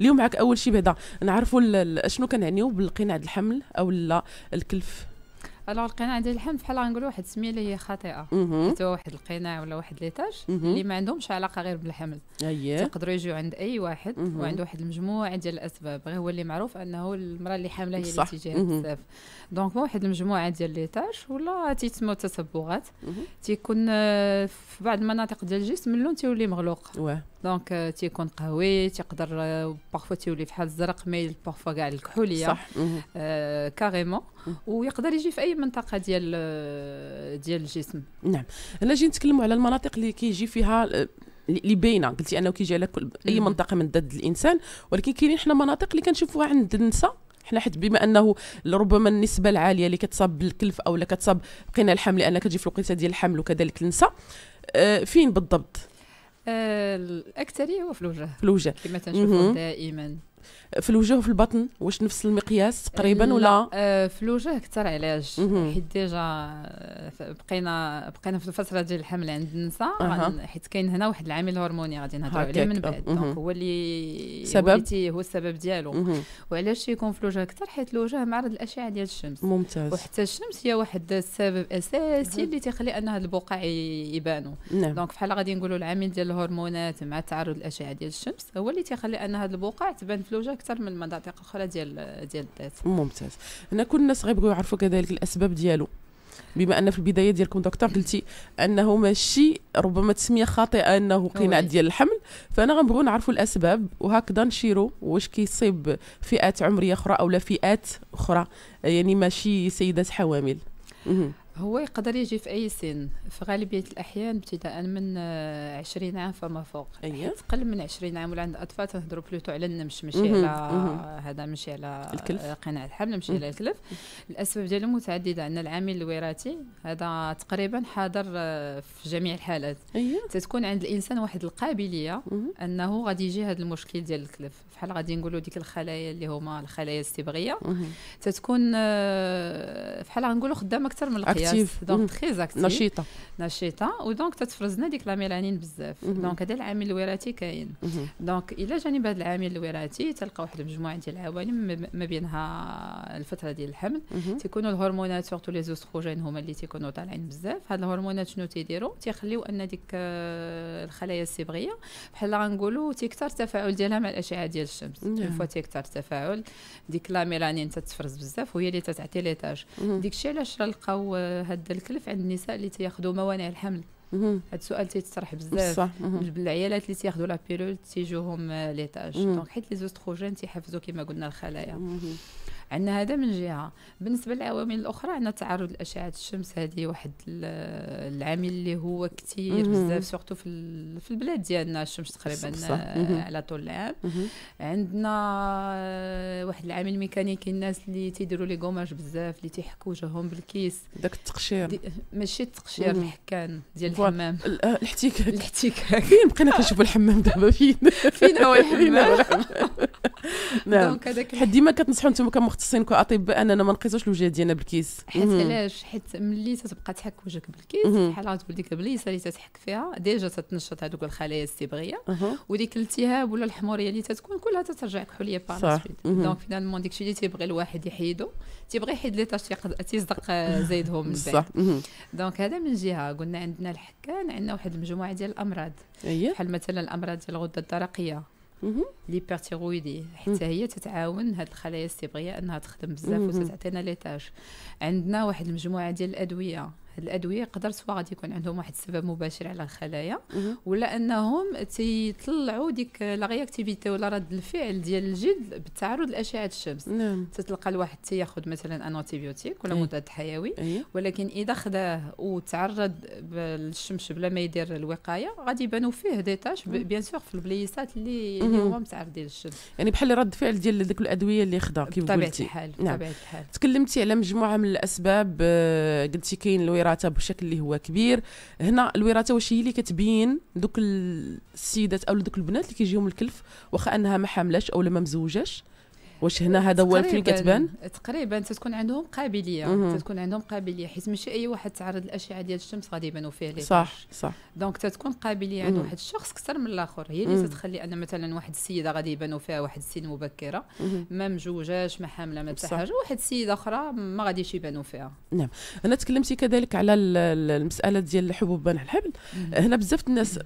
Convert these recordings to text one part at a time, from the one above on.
اليوم معك اول شيء بعدا نعرفوا شنو كنعنيو بالقناع الحمل او لا الكلف الوغ القناع ديال اللحم بحال غنقولوا واحد السميه اللي هي خاطئه حتى واحد القناع ولا واحد ليتاج اللي ما عندهمش علاقه غير بالحمل تقدروا يجيو عند اي واحد وعنده واحد المجموعه ديال الاسباب غير هو اللي معروف انه المراه اللي حامله هي اللي تيجيها بزاف دونك واحد المجموعه ديال ليتاج ولا تيتسموا تصبغات تيكون آه، في بعض المناطق ديال الجسم اللون تيولي مغلوق دونك آه، تيكون قهوي تيقدر باغفوا آه، تيولي بحال الزرق ميل باغفوا كاع الكحوليه صح كاريمون ويقدر يجي في اي منطقه ديال ديال الجسم نعم هنا جي نتكلموا على المناطق اللي كيجي فيها اللي باينه قلتي انه كيجي على كل اي منطقه من الدد الانسان ولكن كاينين حنا مناطق اللي كنشوفوها عند النساء حنا حيت بما انه ربما النسبه العاليه اللي كتصاب بالكلف او لا كتصاب بقينا الحمل لان كتجي في الوقيته ديال الحمل وكذلك النساء آه، فين بالضبط آه، الاكثريه هو في الوجه في الوجه كما تنشوفوا دائما في الوجه وفي البطن واش نفس المقياس تقريبا ولا آه في الوجه اكثر علاج حيت ديجا آه، بقينا بقينا في الفتره ديال الحمل عند النساء حيت كاين هنا واحد العامل هرموني غادي نهضروا عليه من بعد دونك هو اللي سبب هو السبب ديالو وعلاش يكون في الوجه اكثر حيت الوجه معرض للاشعه ديال الشمس ممتاز وحتى الشمس هي واحد السبب اساسي اللي تيخلي ان هاد البقع يبانوا نعم. دونك بحال غادي نقولوا العامل ديال الهرمونات مع تعرض للاشعه ديال الشمس هو اللي تيخلي ان هاد البقع تبان الوجه اكثر من مناطق اخرى ديال ديال الذات ممتاز هنا كل الناس غيبغيو يعرفوا كذلك الاسباب ديالو بما ان في البدايه ديالكم دكتور قلتي انه ماشي ربما تسميه خاطئه انه قناع ديال الحمل فانا غنبغيو نعرفوا الاسباب وهكذا نشيروا واش كيصيب فئات عمريه اخرى او لا فئات اخرى يعني ماشي سيدات حوامل هو يقدر يجي في أي سن في غالبية الأحيان ابتداء من آه، عشرين عام فما فوق أيه. قل من عشرين عام ولا عند الأطفال تنهضروا بلوتو على النمش ماشي على هذا ماشي على الكلف قناعة الحمل ماشي على الكلف الأسباب ديالو متعددة عندنا العامل الوراثي هذا تقريبا حاضر آه، في جميع الحالات أيه. تتكون عند الإنسان واحد القابلية مم. أنه غادي يجي هذا المشكل ديال الكلف بحال غادي نقولوا ديك الخلايا اللي هما الخلايا الصبغية تتكون بحال آه، غنقولوا خدامة أكثر من القياس اكتيف دونك تري اكتيف نشيطه نشيطه ودونك تتفرز لنا ديك الميلانين بزاف دونك هذا العامل الوراثي كاين دونك mm-hmm. الى جانب هذا العامل الوراثي تلقى واحد المجموعه ديال العوالم ما بينها الفتره ديال الحمل mm-hmm. تيكونوا الهرمونات سورتو لي زوستروجين هما اللي تيكونوا طالعين بزاف هاد الهرمونات شنو تيديروا تيخليو ان ديك آه، الخلايا الصبغيه بحال غنقولوا تيكثر التفاعل ديالها مع الاشعه ديال الشمس اون نعم. فوا تيكثر التفاعل ديك لا تتفرز بزاف وهي اللي تتعطي ليتاج الشيء mm-hmm. علاش لقاو آه، هاد الكلف عند النساء اللي تياخذوا موانع الحمل هاد السؤال تيطرح بزاف العيالات اللي تياخذوا لا بيرول تيجوهم آه, ليتاج دونك حيت لي زوستروجين تيحفزوا كما قلنا الخلايا عندنا هذا من جهه بالنسبه للعوامل الاخرى عندنا تعرض لاشعه الشمس هذه واحد العامل اللي هو كثير بزاف سورتو في, في البلاد ديالنا الشمس تقريبا على طول العام عندنا آه، واحد العامل ميكانيكي الناس اللي تيديروا لي قماش بزاف اللي تيحكوا وجههم بالكيس داك التقشير ماشي التقشير الحكان ديال الحمام آه، الاحتكاك الاحتكاك فين بقينا كنشوفوا الحمام دابا فين فين هو الحمام نعم حد ديما كتنصحوا انتم كمختصين كاطباء اننا ما نقيسوش الوجه ديالنا بالكيس حيت علاش حيت ملي تتبقى تحك وجهك بالكيس بحال غتقول ديك البليصه اللي تتحك فيها ديجا تتنشط هذوك الخلايا الصبغيه وديك الالتهاب ولا الحموريه اللي تتكون كلها تترجع كحوليه بار دونك فينالمون داكشي اللي تيبغي الواحد يحيدو تيبغي يحيد لي تاش تيصدق آه، زايدهم من بعد دونك هذا من جهه قلنا عندنا الحكان عندنا واحد المجموعه ديال الامراض أيوة. بحال مثلا الامراض ديال الغده الدرقيه ليبرتيرويدي حتى هي تتعاون هاد الخلايا الصبغيه انها تخدم بزاف وتتعطينا ليتاج عندنا واحد المجموعه ديال الادويه هاد الادويه يقدر سوا غادي يكون عندهم واحد السبب مباشر على الخلايا ولا انهم تيطلعوا ديك لا رياكتيفيتي ولا رد الفعل ديال الجلد بالتعرض لاشعه الشمس نعم. تتلقى الواحد تياخذ مثلا انتيبيوتيك ولا إيه. مضاد حيوي إيه. ولكن اذا خداه وتعرض للشمس بلا ما يدير الوقايه غادي يبانوا فيه ديتاش بيان سور في البليسات اللي اللي هما متعرضين للشمس يعني بحال رد فعل ديال ديك الادويه اللي خدا كيف قلتي بطبيعه الحال نعم. بطبيعه الحال تكلمتي على مجموعه من الاسباب آه، قلتي كاين الوراثه الوراثه بشكل اللي هو كبير هنا الوراثه واش هي اللي كتبين دوك السيدات او دوك البنات اللي كيجيهم الكلف واخا انها ما حاملاش او ما مزوجاش واش هنا هذا هو الفيل كتبان تقريبا تتكون عندهم قابليه تتكون عندهم قابليه حيت ماشي اي واحد تعرض للاشعه ديال الشمس غادي يبانوا فيه ليه صح صح دونك تتكون قابليه عند واحد الشخص اكثر من الاخر هي اللي تتخلي ان مثلا واحد السيده غادي يبانوا فيها واحد السن مبكره ما مجوجاش ما حامله ما حاجه واحد السيده اخرى ما غاديش يبانوا فيها نعم انا تكلمتي كذلك على المساله ديال الحبوب مانع الحمل هنا بزاف الناس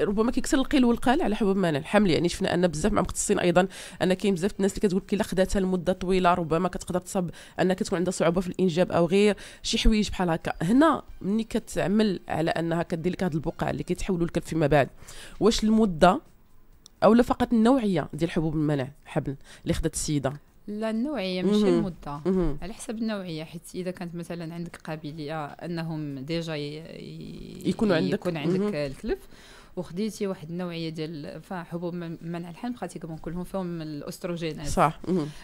ربما كيكسر القيل والقال على حبوب مانع الحمل يعني شفنا ان بزاف مع مختصين ايضا ان كاين بزاف الناس اللي كتقول الا خداتها لمده طويله ربما كتقدر تصاب انك تكون عندها صعوبه في الانجاب او غير شي حوايج بحال هكا هنا ملي كتعمل على انها كدير لك هاد البقع اللي كيتحولوا لك فيما بعد واش المده او لا فقط النوعيه ديال حبوب المنع حبل اللي خدات السيده لا النوعيه ماشي المده على حسب النوعيه حيت اذا كانت مثلا عندك قابليه انهم ديجا ي... يكونوا عندك يكون عندك الكلف وخديتي واحد النوعيه ديال فحبوب منع الحمل براتيكمون كلهم فيهم الاستروجينات صح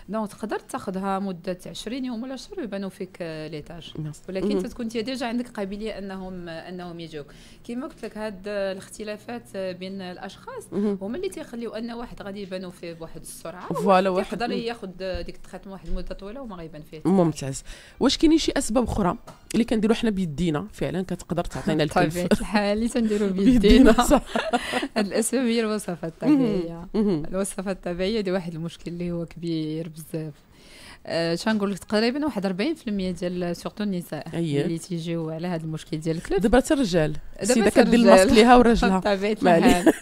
دونك تقدر تاخذها مده 20 يوم ولا شهر يبانوا فيك آه، ليتاج ولكن تكون ديجا عندك قابليه انهم انهم يجوك كما قلت لك هاد الاختلافات آه، بين الاشخاص هما اللي تيخليو ان واحد غادي يبانوا فيه بواحد السرعه فوالا واحد يقدر ياخذ ديك التخاتم واحد المده طويله وما غيبان فيه ممتاز واش كاينين شي اسباب اخرى اللي كنديرو حنا بيدينا فعلا كتقدر تعطينا الكلف بطبيعه الحال اللي تنديرو بيدينا هاد الاسباب هي الوصفه الطبيعيه الوصفه الطبيعيه دي واحد المشكل اللي هو كبير بزاف شنقول آه، لك تقريبا واحد 40% ديال سورتو النساء أيوة. اللي تيجيو على هذا المشكل ديال الكلب دابا حتى الرجال السيده كدير الماسك ليها وراجلها بطبيعه الحال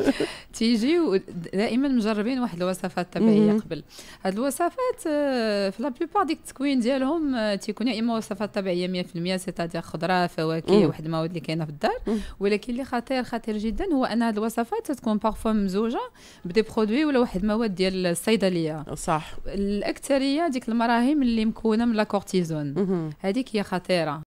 تيجيو دائما مجربين واحد الوصفات طبيعيه قبل هاد الوصفات آه، في لا بيبار ديك التكوين ديالهم آه، تيكون يا اما وصفات طبيعيه 100% سيتادير خضره فواكه واحد المواد اللي كاينه في الدار ولكن اللي خطير خطير جدا هو ان هاد الوصفات تكون بارفوم مزوجه بدي برودوي ولا واحد المواد ديال الصيدليه صح الاكثريه ديك المراهم اللي مكونه من لا كورتيزون هذيك هي خطيره